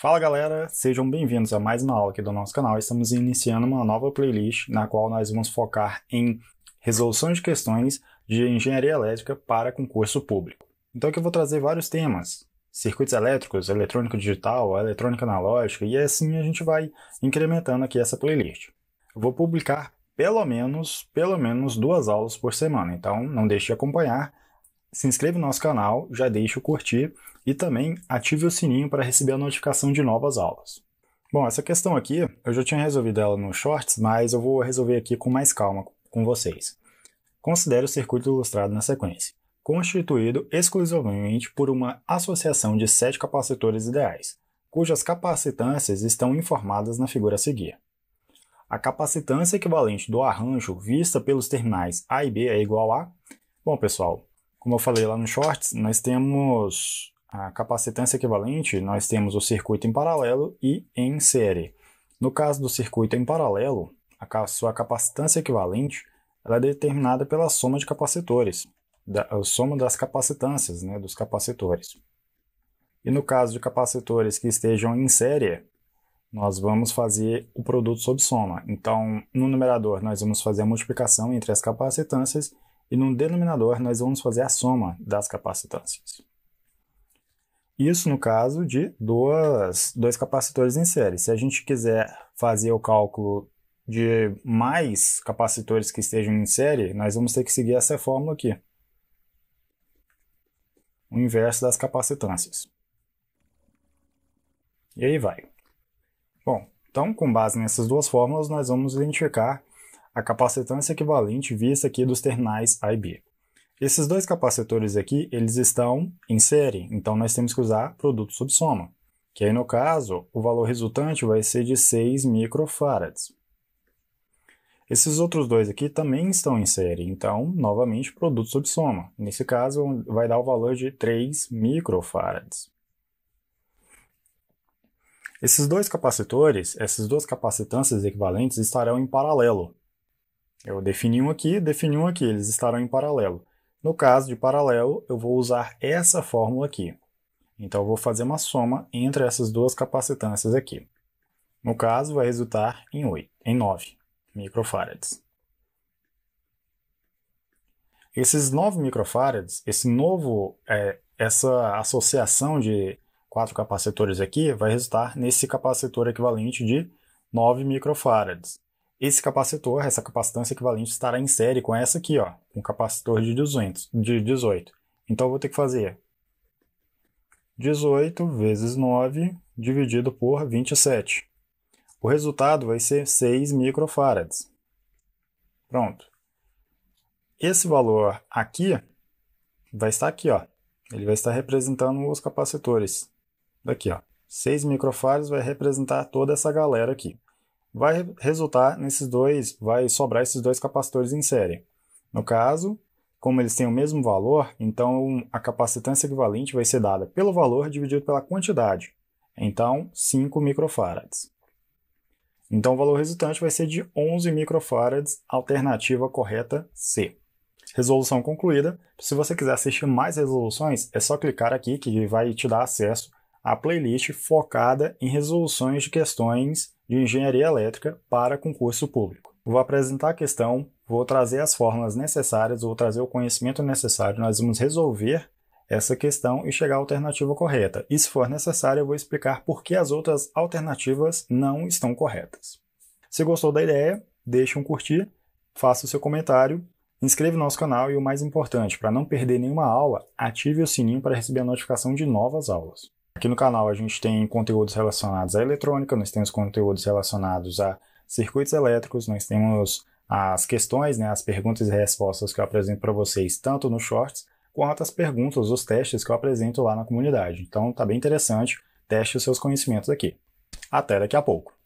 Fala galera, sejam bem-vindos a mais uma aula aqui do nosso canal. Estamos iniciando uma nova playlist na qual nós vamos focar em resolução de questões de engenharia elétrica para concurso público. Então aqui eu vou trazer vários temas, circuitos elétricos, eletrônica digital, eletrônica analógica, e assim a gente vai incrementando aqui essa playlist. Eu vou publicar pelo menos, pelo menos duas aulas por semana, então não deixe de acompanhar se inscreva no nosso canal, já deixa o curtir e também ative o sininho para receber a notificação de novas aulas. Bom, essa questão aqui eu já tinha resolvido ela nos shorts, mas eu vou resolver aqui com mais calma com vocês. Considere o circuito ilustrado na sequência, constituído exclusivamente por uma associação de sete capacitores ideais, cujas capacitâncias estão informadas na figura a seguir. A capacitância equivalente do arranjo vista pelos terminais A e B é igual a... Bom, pessoal, como eu falei lá no Shorts, nós temos a capacitância equivalente, nós temos o circuito em paralelo e em série. No caso do circuito em paralelo, a sua capacitância equivalente ela é determinada pela soma de capacitores, da, a soma das capacitâncias né, dos capacitores. E no caso de capacitores que estejam em série, nós vamos fazer o produto sob soma. Então, no numerador, nós vamos fazer a multiplicação entre as capacitâncias e no denominador nós vamos fazer a soma das capacitâncias. Isso no caso de duas, dois capacitores em série. Se a gente quiser fazer o cálculo de mais capacitores que estejam em série, nós vamos ter que seguir essa fórmula aqui. O inverso das capacitâncias. E aí vai. Bom, então com base nessas duas fórmulas nós vamos identificar a capacitância equivalente vista aqui dos terminais A e B. Esses dois capacitores aqui, eles estão em série, então nós temos que usar produto soma, que aí no caso, o valor resultante vai ser de 6 microfarads. Esses outros dois aqui também estão em série, então, novamente, produto soma. Nesse caso, vai dar o valor de 3 microfarads. Esses dois capacitores, essas duas capacitâncias equivalentes, estarão em paralelo, eu defini um aqui, defini um aqui, eles estarão em paralelo. No caso de paralelo, eu vou usar essa fórmula aqui. Então, eu vou fazer uma soma entre essas duas capacitâncias aqui. No caso, vai resultar em, 8, em 9 microfarads. Esses 9 microfarads, esse novo, é, essa associação de quatro capacitores aqui vai resultar nesse capacitor equivalente de 9 microfarads esse capacitor, essa capacitância equivalente estará em série com essa aqui, ó, um capacitor de, 200, de 18. Então eu vou ter que fazer 18 vezes 9 dividido por 27. O resultado vai ser 6 microfarads. Pronto. Esse valor aqui vai estar aqui, ó. Ele vai estar representando os capacitores. Daqui, ó. 6 microfarads vai representar toda essa galera aqui vai resultar nesses dois, vai sobrar esses dois capacitores em série. No caso, como eles têm o mesmo valor, então a capacitância equivalente vai ser dada pelo valor dividido pela quantidade. Então, 5 microfarads. Então, o valor resultante vai ser de 11 microfarads, alternativa correta C. Resolução concluída. Se você quiser assistir mais resoluções, é só clicar aqui que vai te dar acesso à playlist focada em resoluções de questões de engenharia elétrica para concurso público. Vou apresentar a questão, vou trazer as fórmulas necessárias, vou trazer o conhecimento necessário, nós vamos resolver essa questão e chegar à alternativa correta. E se for necessário, eu vou explicar por que as outras alternativas não estão corretas. Se gostou da ideia, deixe um curtir, faça o seu comentário, inscreva no nosso canal e o mais importante, para não perder nenhuma aula, ative o sininho para receber a notificação de novas aulas. Aqui no canal a gente tem conteúdos relacionados à eletrônica, nós temos conteúdos relacionados a circuitos elétricos, nós temos as questões, né, as perguntas e respostas que eu apresento para vocês, tanto nos shorts, quanto as perguntas, os testes que eu apresento lá na comunidade. Então tá bem interessante, teste os seus conhecimentos aqui. Até daqui a pouco!